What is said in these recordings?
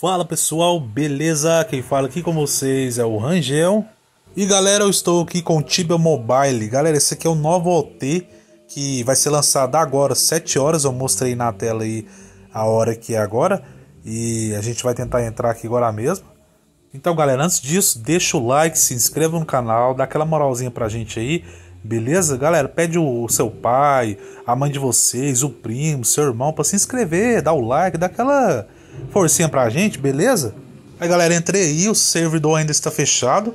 Fala pessoal, beleza? Quem fala aqui com vocês é o Rangel. E galera, eu estou aqui com o Tibia Mobile. Galera, esse aqui é o novo OT que vai ser lançado agora, 7 horas. Eu mostrei na tela aí a hora que é agora. E a gente vai tentar entrar aqui agora mesmo. Então, galera, antes disso, deixa o like, se inscreva no canal, dá aquela moralzinha pra gente aí. Beleza? Galera, pede o seu pai, a mãe de vocês, o primo, seu irmão para se inscrever, dá o like, dá aquela forcinha pra gente, beleza? Aí galera, entrei aí, o servidor ainda está fechado.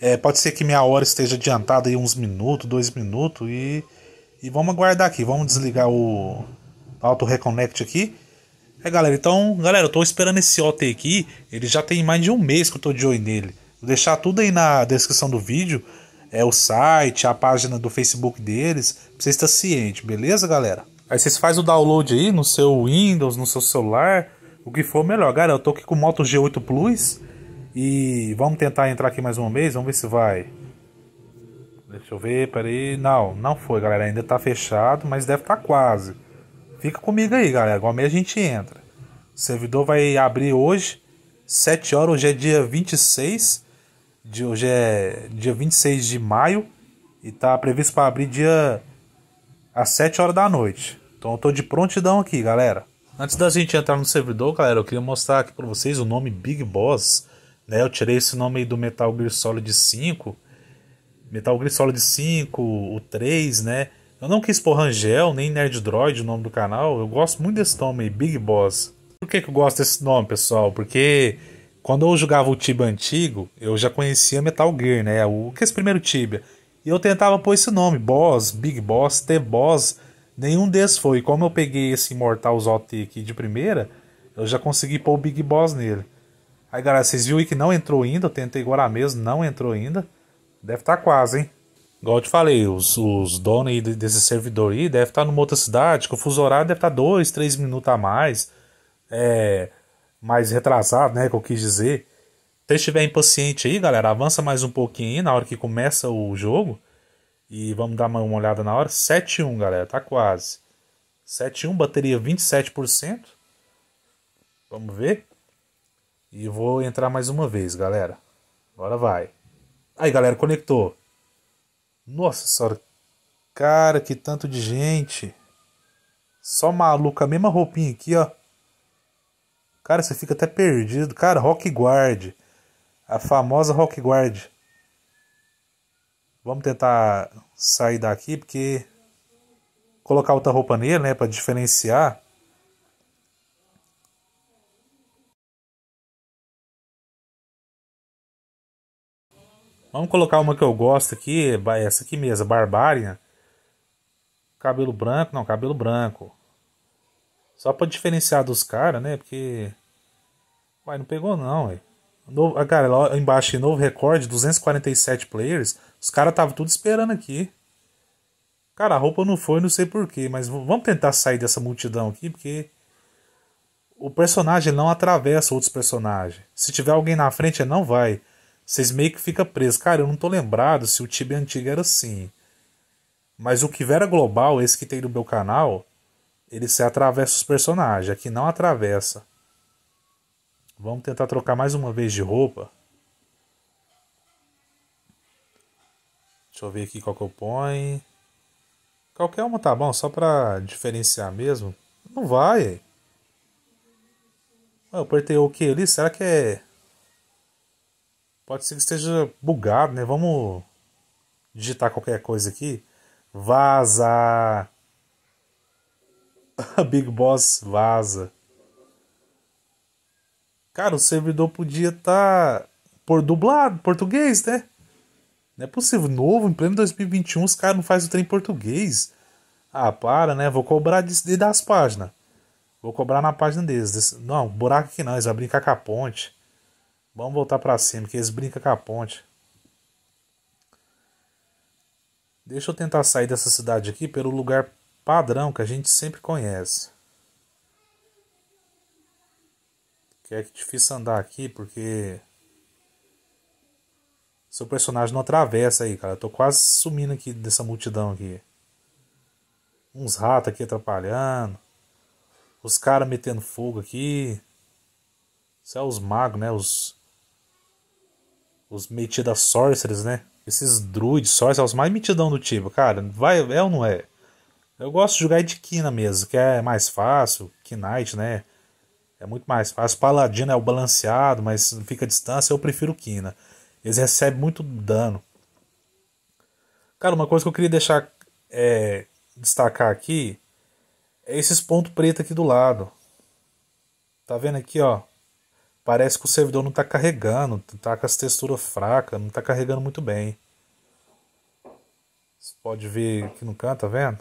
É, pode ser que minha hora esteja adiantada aí uns minutos, dois minutos e, e vamos aguardar aqui. Vamos desligar o auto reconnect aqui. É galera, então, galera, eu tô esperando esse OT aqui. Ele já tem mais de um mês que eu tô de olho nele. Vou deixar tudo aí na descrição do vídeo. É o site, a página do Facebook deles, pra você estar ciente, beleza, galera? Aí vocês fazem o download aí no seu Windows, no seu celular o que for melhor. Galera, eu tô aqui com o Moto G8 Plus e vamos tentar entrar aqui mais uma vez, vamos ver se vai. Deixa eu ver, peraí. Não, não foi, galera. Ainda tá fechado, mas deve estar tá quase. Fica comigo aí, galera. Igual meia a gente entra. O servidor vai abrir hoje, 7 horas. Hoje é dia 26. De, hoje é dia 26 de maio. E tá previsto para abrir dia às 7 horas da noite. Então eu tô de prontidão aqui, galera. Antes da gente entrar no servidor, galera, eu queria mostrar aqui para vocês o nome Big Boss. Né? Eu tirei esse nome aí do Metal Gear Solid 5. Metal Gear Solid 5, o 3, né? Eu não quis pôr Rangel, nem Nerd Droid, o nome do canal. Eu gosto muito desse nome aí, Big Boss. Por que, que eu gosto desse nome, pessoal? Porque quando eu jogava o Tibia antigo, eu já conhecia Metal Gear, né? O que é esse primeiro Tibia? E eu tentava pôr esse nome, Boss, Big Boss, T-Boss Nenhum desses foi. Como eu peguei esse Imortal Zot aqui de primeira, eu já consegui pôr o Big Boss nele. Aí, galera, vocês viram aí que não entrou ainda. Eu tentei agora mesmo, não entrou ainda. Deve estar tá quase, hein? Igual eu te falei, os, os donos aí desse servidor aí deve estar tá numa outra cidade, que o fuso horário deve estar tá dois, três minutos a mais. É, mais retrasado, né? Que eu quis dizer. Se estiver impaciente aí, galera, avança mais um pouquinho aí na hora que começa o jogo. E vamos dar uma olhada na hora. 7,1, galera, tá quase. 7,1, bateria 27%. Vamos ver. E vou entrar mais uma vez, galera. Agora vai. Aí, galera, conectou. Nossa senhora. Cara, que tanto de gente. Só maluca, a mesma roupinha aqui, ó. Cara, você fica até perdido. Cara, Rock Guard. A famosa Rock Guard. Vamos tentar sair daqui porque colocar outra roupa nele, né, para diferenciar. Vamos colocar uma que eu gosto aqui, essa aqui mesmo, barbária, Cabelo branco, não, cabelo branco. Só para diferenciar dos caras, né? Porque. Uai, não pegou não, velho. Novo, ah, cara, lá embaixo, novo recorde, 247 players. Os caras estavam tudo esperando aqui. Cara, a roupa não foi, não sei porquê, mas vamos tentar sair dessa multidão aqui, porque o personagem não atravessa outros personagens. Se tiver alguém na frente, não vai. Vocês meio que fica preso. Cara, eu não tô lembrado se o Tibia antigo era assim. Mas o que Vera Global, esse que tem no meu canal, ele se atravessa os personagens. Aqui não atravessa. Vamos tentar trocar mais uma vez de roupa. Deixa eu ver aqui qual que eu ponho. Qualquer uma tá bom, só pra diferenciar mesmo. Não vai. Eu apertei o que ali? Será que é. Pode ser que esteja bugado, né? Vamos digitar qualquer coisa aqui. Vaza! Big Boss vaza. Cara, o servidor podia estar tá por dublado, português, né? Não é possível. Novo, em pleno 2021, os caras não fazem o trem em português. Ah, para, né? Vou cobrar de, das páginas. Vou cobrar na página deles. Desse... Não, buraco aqui não, eles vão brincar com a ponte. Vamos voltar para cima, que eles brincam com a ponte. Deixa eu tentar sair dessa cidade aqui pelo lugar padrão que a gente sempre conhece. Que é difícil andar aqui porque. Seu personagem não atravessa aí, cara. Eu tô quase sumindo aqui dessa multidão aqui. Uns ratos aqui atrapalhando. Os caras metendo fogo aqui. Isso é os magos, né? Os. Os metidas sorcerers, né? Esses druids, sorcerers, é os mais metidão do tipo, cara. Vai, é ou não é? Eu gosto de jogar de Kina mesmo, que é mais fácil. Knight, né? É muito mais fácil. Paladino é o balanceado, mas fica a distância. Eu prefiro Kina. Eles recebem muito dano. Cara, uma coisa que eu queria deixar é, destacar aqui é esses pontos pretos aqui do lado. Tá vendo aqui, ó? Parece que o servidor não tá carregando, tá com as texturas fracas, não tá carregando muito bem. Você pode ver aqui no canto, tá vendo?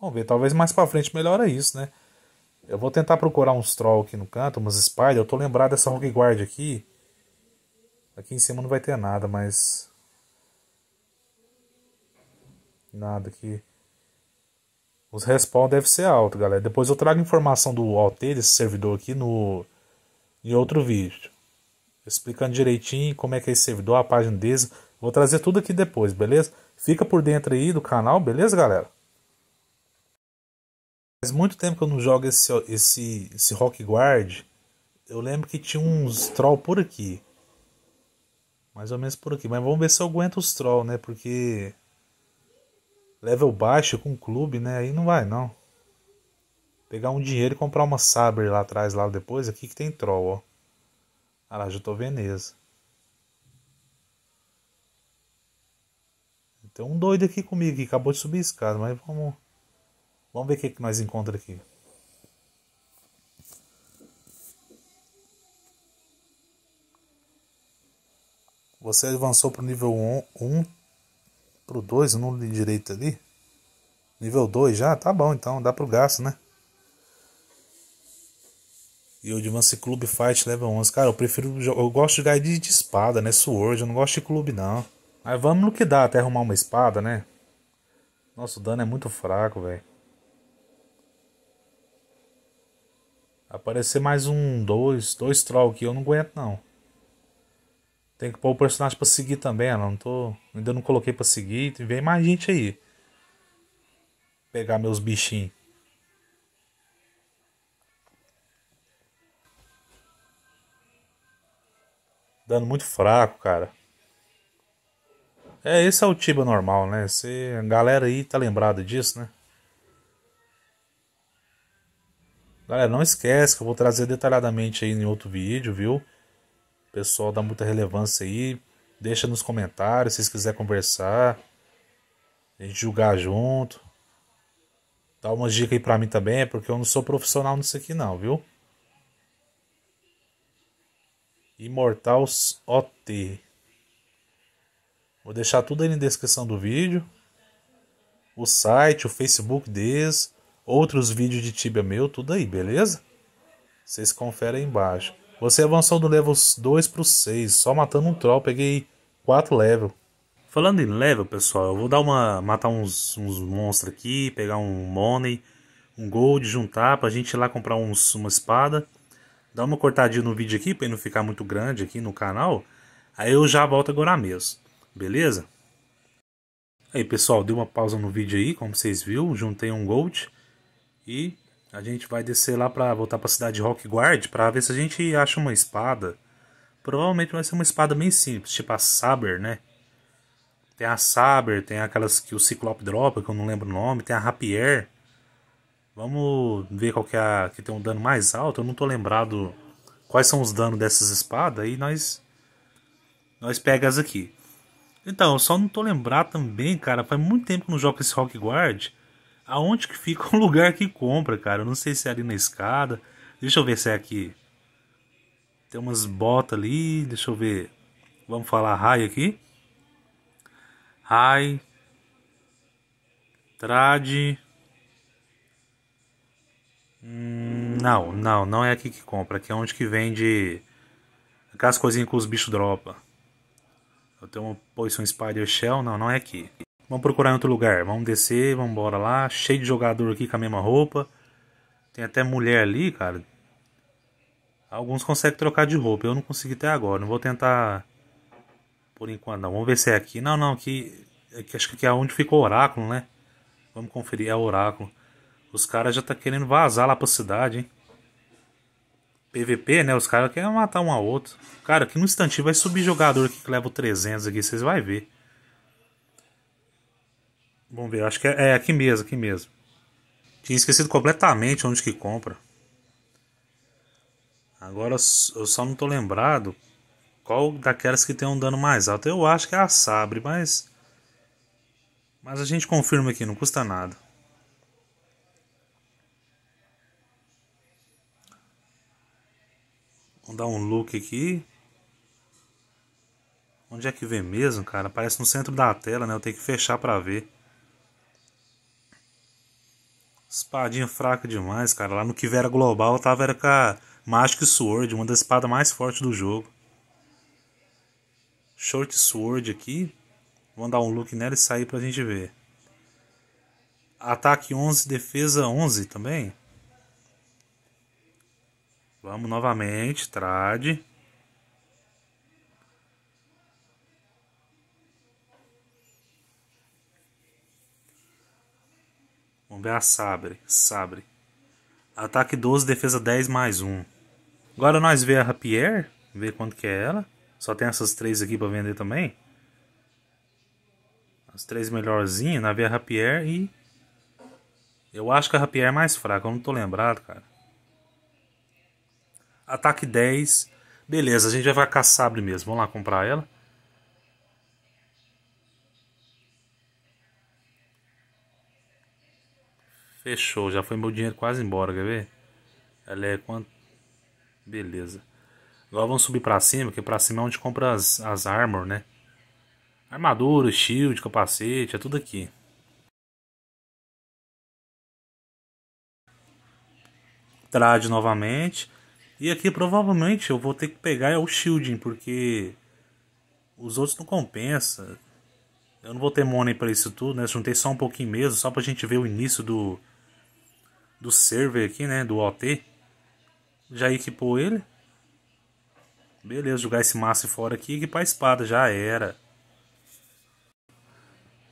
Vamos ver, talvez mais para frente melhora isso, né? Eu vou tentar procurar uns troll aqui no canto, umas spider. Eu tô lembrado dessa rogue guard aqui. Aqui em cima não vai ter nada, mas... Nada aqui. Os respawn deve ser alto, galera. Depois eu trago informação do Alter, desse servidor aqui, no... em outro vídeo. Explicando direitinho como é que é esse servidor, a página deles. Vou trazer tudo aqui depois, beleza? Fica por dentro aí do canal, beleza, galera? Faz muito tempo que eu não jogo esse, esse, esse Rock Guard. Eu lembro que tinha uns troll por aqui. Mais ou menos por aqui. Mas vamos ver se eu aguento os troll, né? Porque. Level baixo com clube, né? Aí não vai não. Pegar um dinheiro e comprar uma Saber lá atrás, lá depois. Aqui que tem troll, ó. Ah lá, já tô Veneza. Tem um doido aqui comigo que acabou de subir a escada, mas vamos. Vamos ver o que, é que nós encontra aqui. Você avançou para o nível 1, 1 para o 2, direito ali. Nível 2 já? Tá bom, então dá para o gasto, né? E o Advance Club Fight level 11. Cara, eu prefiro. Eu gosto de jogar de, de espada, né? Sword, eu não gosto de clube, não. Mas vamos no que dá até arrumar uma espada, né? Nosso dano é muito fraco, velho. Aparecer mais um, dois, dois trolls aqui, eu não aguento não. Tem que pôr o personagem pra seguir também, eu não tô. Ainda não coloquei pra seguir, vem mais gente aí. Pegar meus bichinhos. Dando muito fraco, cara. É, esse é o Tiba normal, né? a galera aí tá lembrada disso, né? Galera, não esquece que eu vou trazer detalhadamente aí em outro vídeo, viu? O pessoal dá muita relevância aí. Deixa nos comentários se vocês quiserem conversar. A gente julgar junto. Dá umas dicas aí pra mim também, é porque eu não sou profissional nisso aqui não, viu? Imortals OT. Vou deixar tudo aí na descrição do vídeo. O site, o Facebook deles outros vídeos de Tibia meu, tudo aí, beleza? Vocês conferem aí embaixo. Você avançou do level 2 pro 6, só matando um troll, peguei 4 level. Falando em level, pessoal, eu vou dar uma matar uns, uns monstros aqui, pegar um money, um gold, juntar pra gente ir lá comprar uns, uma espada. Dar uma cortadinha no vídeo aqui, pra ele não ficar muito grande aqui no canal. Aí eu já volto agora mesmo, beleza? Aí pessoal, deu uma pausa no vídeo aí, como vocês viram, juntei um gold. E a gente vai descer lá para voltar para a cidade de Rockguard para ver se a gente acha uma espada. Provavelmente vai ser uma espada bem simples, tipo a Saber, né? Tem a Saber, tem aquelas que o Ciclope dropa, que eu não lembro o nome, tem a Rapier. Vamos ver qual que é a que tem um dano mais alto. Eu não tô lembrado quais são os danos dessas espadas e nós nós pega as aqui. Então, eu só não tô lembrado também, cara, faz muito tempo que eu não jogo esse Rock Guard aonde que fica o lugar que compra, cara? Eu não sei se é ali na escada. Deixa eu ver se é aqui. Tem umas botas ali, deixa eu ver. Vamos falar raio aqui. Rai. Trade. Hum, não, não, não é aqui que compra. Aqui é onde que vende aquelas coisinhas que os bichos dropa. Eu tenho uma Poison Spider Shell. Não, não é aqui. Vamos procurar em outro lugar. Vamos descer, vamos embora lá. Cheio de jogador aqui com a mesma roupa. Tem até mulher ali, cara. Alguns conseguem trocar de roupa. Eu não consegui até agora. Não vou tentar por enquanto, não. Vamos ver se é aqui. Não, não, aqui. aqui é acho que aqui é onde ficou o oráculo, né? Vamos conferir. É o oráculo. Os caras já tá querendo vazar lá pra cidade, hein? PVP, né? Os caras querem matar um ao outro. Cara, aqui no instantinho vai subir jogador aqui que leva o 300 aqui. Vocês vão ver. Vamos ver, acho que é, é aqui mesmo, aqui mesmo. Tinha esquecido completamente onde que compra. Agora eu só não tô lembrado qual daquelas que tem um dano mais alto. Eu acho que é a Sabre, mas. Mas a gente confirma aqui, não custa nada. Vamos dar um look aqui. Onde é que vê mesmo, cara? Parece no centro da tela, né? Eu tenho que fechar para ver espadinha fraca demais, cara. Lá no que era Global tava era com a Magic Sword, uma das espadas mais fortes do jogo. Short Sword aqui. vou dar um look nela e sair pra gente ver. Ataque 11, defesa 11 também. Vamos novamente, trade. Vamos ver a Sabre. Sabre. Ataque 12, defesa 10 mais 1. Agora nós vê a Rapier. Ver quanto que é ela. Só tem essas três aqui para vender também. As três melhorzinhas. na ver a Rapier e... Eu acho que a Rapier é mais fraca. Eu não tô lembrado, cara. Ataque 10. Beleza, a gente vai com a Sabre mesmo. Vamos lá comprar ela. Fechou, já foi meu dinheiro quase embora, quer ver? Ela é quanto? Beleza. Agora vamos subir pra cima, porque pra cima é onde compra as, as armor, né? Armadura, shield, capacete, é tudo aqui. Trade novamente. E aqui provavelmente eu vou ter que pegar é o shielding, porque os outros não compensa. Eu não vou ter money para isso tudo, né? Juntei só um pouquinho mesmo, só pra gente ver o início do do server aqui, né? Do OT. Já equipou ele. Beleza, jogar esse maço fora aqui e equipar a espada. Já era.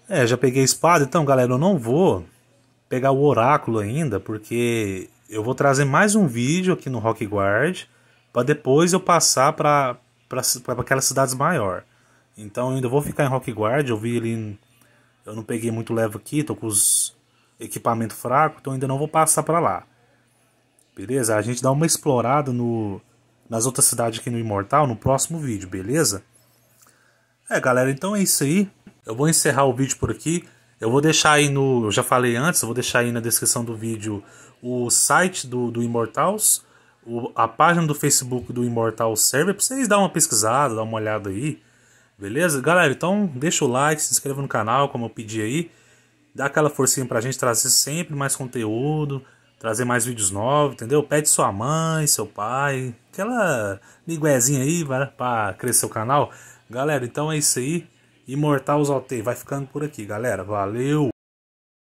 É, já peguei a espada. Então, galera, eu não vou pegar o oráculo ainda, porque eu vou trazer mais um vídeo aqui no Rock Guard para depois eu passar para aquelas cidades maior. Então eu ainda vou ficar em Rock Guard, eu vi ele eu não peguei muito leve aqui, tô com os equipamento fraco, então ainda não vou passar para lá. Beleza? A gente dá uma explorada no nas outras cidades aqui no Imortal no próximo vídeo, beleza? É, galera, então é isso aí. Eu vou encerrar o vídeo por aqui. Eu vou deixar aí no, eu já falei antes, eu vou deixar aí na descrição do vídeo o site do, do Imortals, o, a página do Facebook do Imortal Server, pra vocês dar uma pesquisada, dar uma olhada aí. Beleza? Galera, então deixa o like, se inscreva no canal, como eu pedi aí dá aquela forcinha pra gente trazer sempre mais conteúdo, trazer mais vídeos novos, entendeu? Pede sua mãe, seu pai, aquela miguezinha aí para crescer o canal. Galera, então é isso aí. Imortal Zaltei vai ficando por aqui, galera. Valeu!